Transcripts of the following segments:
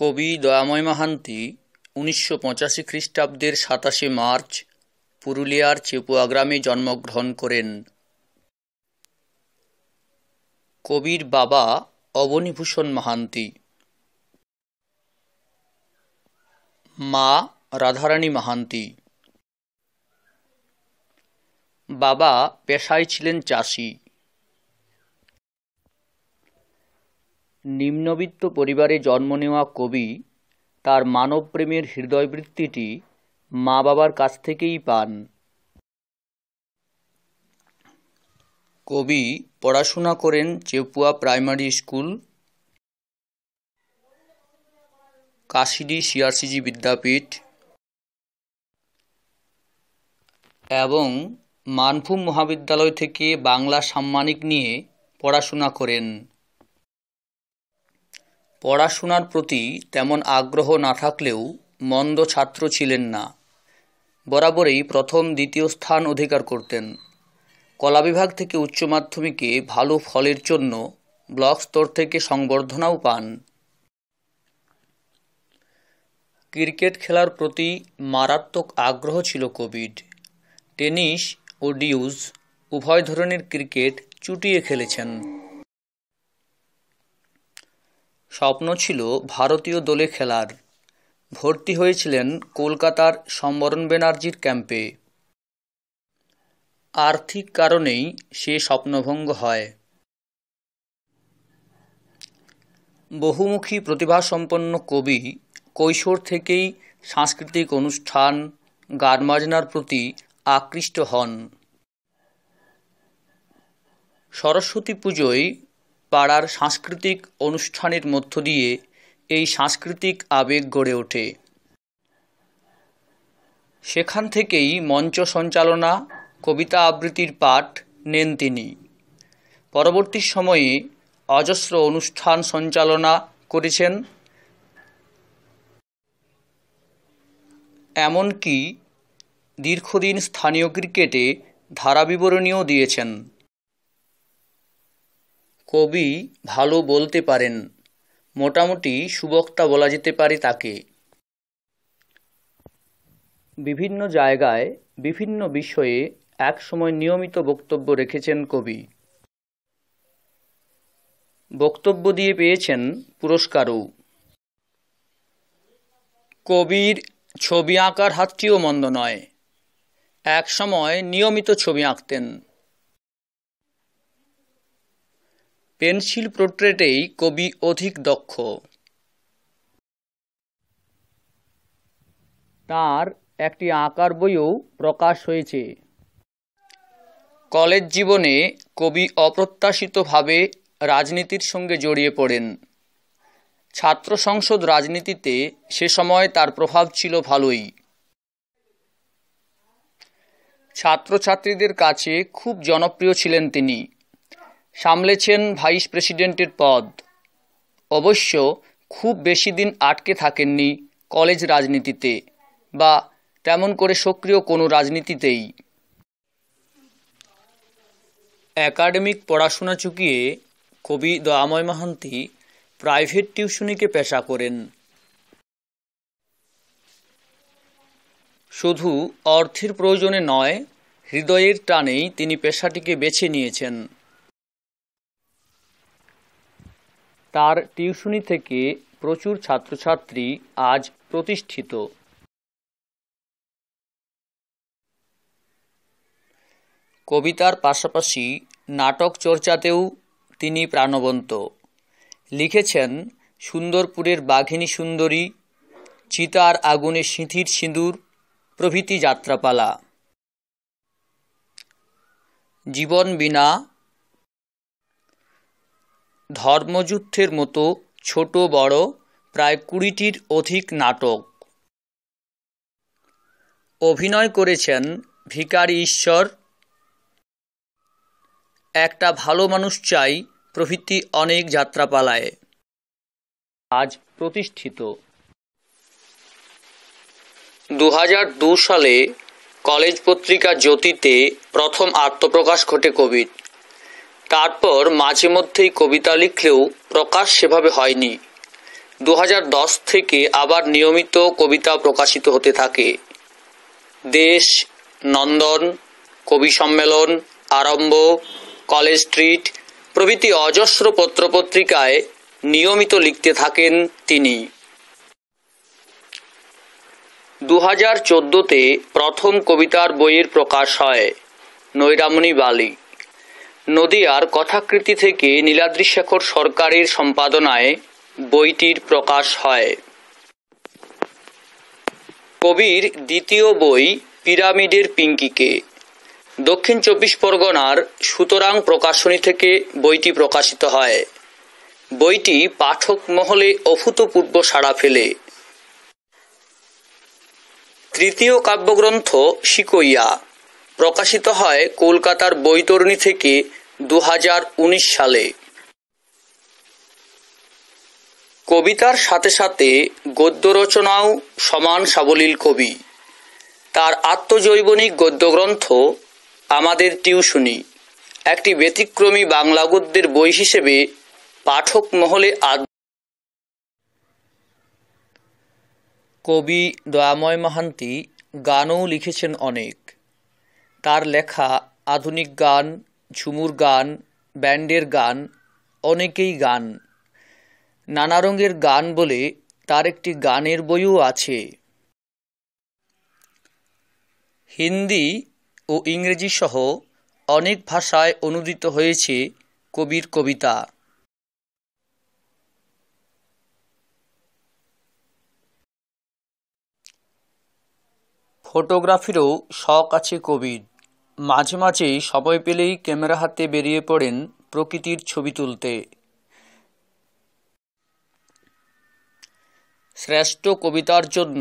কবি দয়াময় মাহান্তি উনিশশো পঁচাশি খ্রিস্টাব্দের সাতাশে মার্চ পুরুলিয়ার চেপুয়া গ্রামে জন্মগ্রহণ করেন কবির বাবা অবনীভূষণ মাহান্তি মা রাধারানী মাহান্তি বাবা পেশায় ছিলেন চাষি নিম্নবিত্ত পরিবারে জন্ম নেওয়া কবি তার মানবপ্রেমের হৃদয়বৃত্তিটি মা বাবার কাছ থেকেই পান কবি পড়াশোনা করেন চেপুয়া প্রাইমারি স্কুল কাশিডি সিআরসিজি বিদ্যাপীঠ এবং মানভূম মহাবিদ্যালয় থেকে বাংলা সাম্মানিক নিয়ে পড়াশোনা করেন পড়াশোনার প্রতি তেমন আগ্রহ না থাকলেও মন্দ ছাত্র ছিলেন না বরাবরেই প্রথম দ্বিতীয় স্থান অধিকার করতেন কলা বিভাগ থেকে উচ্চ মাধ্যমিকে ভালো ফলের জন্য ব্লক স্তর থেকে সংবর্ধনাও পান ক্রিকেট খেলার প্রতি মারাত্মক আগ্রহ ছিল কোভিড টেনিস ও ডিউজ উভয় ধরনের ক্রিকেট চুটিয়ে খেলেছেন স্বপ্ন ছিল ভারতীয় দলে খেলার ভর্তি হয়েছিলেন কলকাতার সম্বরণ ব্যানার্জির ক্যাম্পে আর্থিক কারণেই সে স্বপ্নভঙ্গ হয় বহুমুখী প্রতিভাসম্পন্ন কবি কৈশোর থেকেই সাংস্কৃতিক অনুষ্ঠান গান বাজনার প্রতি আকৃষ্ট হন সরস্বতী পুজোয় পাড়ার সাংস্কৃতিক অনুষ্ঠানের মধ্য দিয়ে এই সাংস্কৃতিক আবেগ গড়ে ওঠে সেখান থেকেই মঞ্চ সঞ্চালনা কবিতা আবৃত্তির পাঠ নেন তিনি পরবর্তী সময়ে অজস্র অনুষ্ঠান সঞ্চালনা করেছেন এমনকি দীর্ঘদিন স্থানীয় ক্রিকেটে ধারাবিবরণীও দিয়েছেন কবি ভালো বলতে পারেন মোটামুটি সুবক্তা বলা যেতে পারে তাকে বিভিন্ন জায়গায় বিভিন্ন বিষয়ে একসময় নিয়মিত বক্তব্য রেখেছেন কবি বক্তব্য দিয়ে পেয়েছেন পুরস্কারও কবির ছবি আঁকার হাতটিও মন্দ নয় একসময় নিয়মিত ছবি আঁকতেন পেন্সিল পোর্ট্রেটেই কবি অধিক দক্ষ তার একটি আঁকার বইও প্রকাশ হয়েছে কলেজ জীবনে কবি অপ্রত্যাশিতভাবে রাজনীতির সঙ্গে জড়িয়ে পড়েন ছাত্র সংসদ রাজনীতিতে সে সময় তার প্রভাব ছিল ভালোই ছাত্রছাত্রীদের কাছে খুব জনপ্রিয় ছিলেন তিনি সামলেছেন ভাইস প্রেসিডেন্টের পদ অবশ্য খুব বেশি দিন আটকে থাকেননি কলেজ রাজনীতিতে বা তেমন করে সক্রিয় কোনো রাজনীতিতেই একাডেমিক পড়াশোনা চুকিয়ে কবি দয়াময় মাহান্তি প্রাইভেট টিউশনিকে পেশা করেন শুধু অর্থের প্রয়োজনে নয় হৃদয়ের টানেই তিনি পেশাটিকে বেছে নিয়েছেন তার টিউশনি থেকে প্রচুর ছাত্রছাত্রী আজ প্রতিষ্ঠিত কবিতার পাশাপাশি নাটক চর্চাতেও তিনি প্রাণবন্ত লিখেছেন সুন্দরপুরের বাঘিনী সুন্দরী চিতার আগুনে সিঁথির সিঁদুর প্রভৃতি যাত্রাপালা জীবন বিনা ধর্মযুদ্ধের মতো ছোট বড় প্রায় কুড়িটির অধিক নাটক অভিনয় করেছেন ভিকারি ঈশ্বর একটা ভালো মানুষ চাই প্রভৃতি অনেক যাত্রাপালায় আজ প্রতিষ্ঠিত দু সালে কলেজ পত্রিকা জ্যোতিতে প্রথম আত্মপ্রকাশ ঘটে কবির তারপর মাঝে মধ্যেই কবিতা লিখলেও প্রকাশ সেভাবে হয়নি দু থেকে আবার নিয়মিত কবিতা প্রকাশিত হতে থাকে দেশ নন্দন কবি সম্মেলন আরম্ভ কলেজ স্ট্রিট প্রভৃতি অজস্র পত্রপত্রিকায় নিয়মিত লিখতে থাকেন তিনি দু হাজার চোদ্দোতে প্রথম কবিতার বইয়ের প্রকাশ হয় নৈরামণি বালি নদিয়ার কথাকৃতি থেকে নীলাদ্রি শেখর সরকারের সম্পাদনায় বইটির প্রকাশ হয় কবির দ্বিতীয় বই পিরামিডের পিঙ্কিকে দক্ষিণ চব্বিশ পরগনার সুতরাং প্রকাশনী থেকে বইটি প্রকাশিত হয় বইটি পাঠক মহলে অভূতপূর্ব সাড়া ফেলে তৃতীয় কাব্যগ্রন্থ শিকইয়া প্রকাশিত হয় কলকাতার বৈতরণী থেকে দু সালে কবিতার সাথে সাথে গদ্য রচনাও সমান সাবলীল কবি তার আত্মজৈবনিক গদ্যগ্রন্থ আমাদের টিউশনি একটি ব্যতিক্রমী বাংলা গদ্যের বই হিসেবে পাঠক মহলে আদ কবি দয়াময় মাহান্তি গানও লিখেছেন অনেক তার লেখা আধুনিক গান ঝুমুর গান ব্যান্ডের গান অনেকেই গান নানা রঙের গান বলে তার একটি গানের বইও আছে হিন্দি ও ইংরেজি সহ অনেক ভাষায় অনুদিত হয়েছে কবির কবিতা ফটোগ্রাফিরও শখ আছে কবির মাঝে মাঝেই সময় পেলেই ক্যামেরা হাতে বেরিয়ে পড়েন প্রকৃতির ছবি তুলতে শ্রেষ্ঠ কবিতার জন্য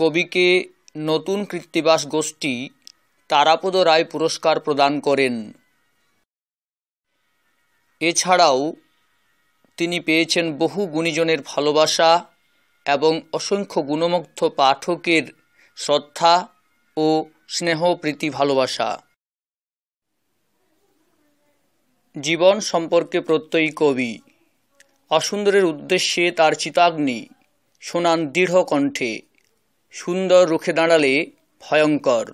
কবিকে নতুন কৃত্তিবাস গোষ্ঠী তারাপদ রায় পুরস্কার প্রদান করেন এছাড়াও তিনি পেয়েছেন বহু গুণীজনের ভালোবাসা এবং অসংখ্য গুণমুগ্ধ পাঠকের শ্রদ্ধা ও স্নেহ প্রীতি ভালোবাসা জীবন সম্পর্কে প্রত্যয়ী কবি অসুন্দরের উদ্দেশ্যে তার চিতাগ্নি শোনান দৃঢ় কণ্ঠে সুন্দর রুখে দাঁড়ালে ভয়ঙ্কর